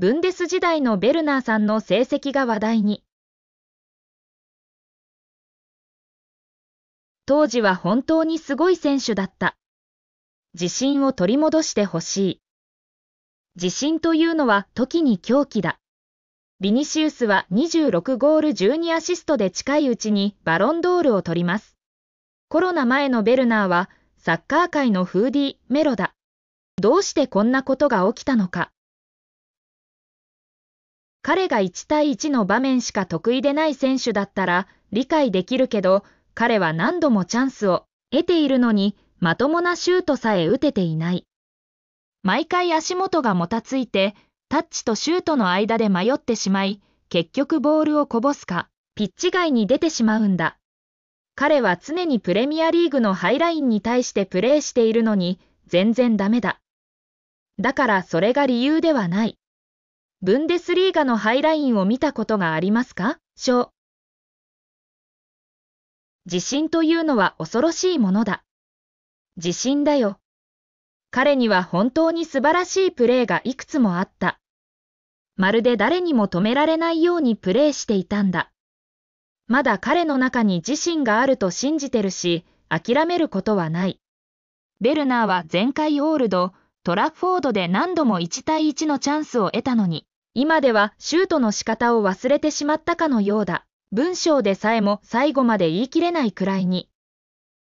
ブンデス時代のベルナーさんの成績が話題に。当時は本当にすごい選手だった。自信を取り戻してほしい。自信というのは時に狂気だ。ビニシウスは26ゴール12アシストで近いうちにバロンドールを取ります。コロナ前のベルナーはサッカー界のフーディー、メロだ。どうしてこんなことが起きたのか。彼が1対1の場面しか得意でない選手だったら理解できるけど、彼は何度もチャンスを得ているのに、まともなシュートさえ打てていない。毎回足元がもたついて、タッチとシュートの間で迷ってしまい、結局ボールをこぼすか、ピッチ外に出てしまうんだ。彼は常にプレミアリーグのハイラインに対してプレーしているのに、全然ダメだ。だからそれが理由ではない。ブンデスリーガのハイラインを見たことがありますか小地震というのは恐ろしいものだ。地震だよ。彼には本当に素晴らしいプレーがいくつもあった。まるで誰にも止められないようにプレーしていたんだ。まだ彼の中に自身があると信じてるし、諦めることはない。ベルナーは前回オールド、トラッフォードで何度も1対1のチャンスを得たのに、今ではシュートの仕方を忘れてしまったかのようだ。文章でさえも最後まで言い切れないくらいに、